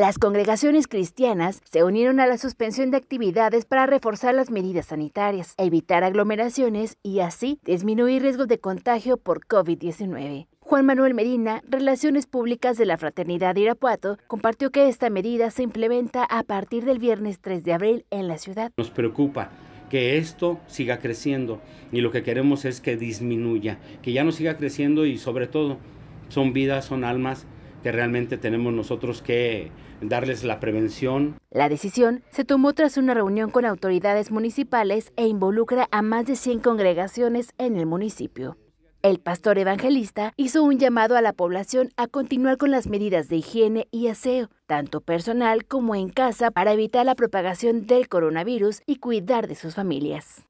Las congregaciones cristianas se unieron a la suspensión de actividades para reforzar las medidas sanitarias, evitar aglomeraciones y así disminuir riesgos de contagio por COVID-19. Juan Manuel Medina, Relaciones Públicas de la Fraternidad de Irapuato, compartió que esta medida se implementa a partir del viernes 3 de abril en la ciudad. Nos preocupa que esto siga creciendo y lo que queremos es que disminuya, que ya no siga creciendo y sobre todo son vidas, son almas que realmente tenemos nosotros que darles la prevención. La decisión se tomó tras una reunión con autoridades municipales e involucra a más de 100 congregaciones en el municipio. El pastor evangelista hizo un llamado a la población a continuar con las medidas de higiene y aseo, tanto personal como en casa, para evitar la propagación del coronavirus y cuidar de sus familias.